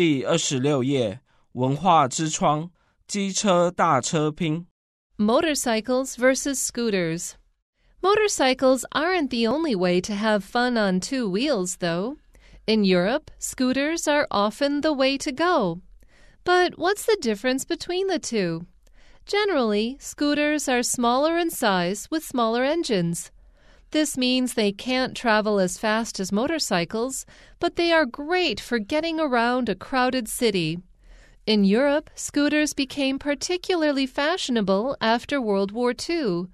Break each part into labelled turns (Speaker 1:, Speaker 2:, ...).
Speaker 1: 第二十六页，文化之窗，机车大车拼。Motorcycles versus scooters. Motorcycles aren't the only way to have fun on two wheels, though. In Europe, scooters are often the way to go. But what's the difference between the two? Generally, scooters are smaller in size with smaller engines. This means they can't travel as fast as motorcycles, but they are great for getting around a crowded city. In Europe, scooters became particularly fashionable after World War II.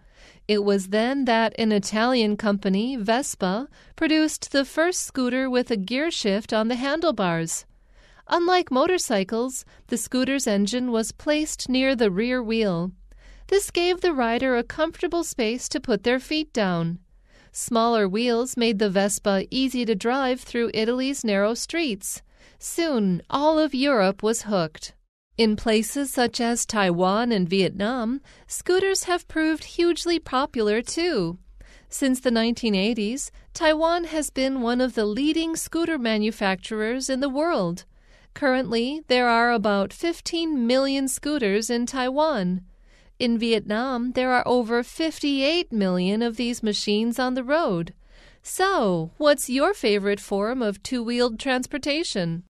Speaker 1: It was then that an Italian company, Vespa, produced the first scooter with a gear shift on the handlebars. Unlike motorcycles, the scooter's engine was placed near the rear wheel. This gave the rider a comfortable space to put their feet down. Smaller wheels made the Vespa easy to drive through Italy's narrow streets. Soon, all of Europe was hooked. In places such as Taiwan and Vietnam, scooters have proved hugely popular too. Since the 1980s, Taiwan has been one of the leading scooter manufacturers in the world. Currently, there are about 15 million scooters in Taiwan. In Vietnam, there are over 58 million of these machines on the road. So, what's your favorite form of two wheeled transportation?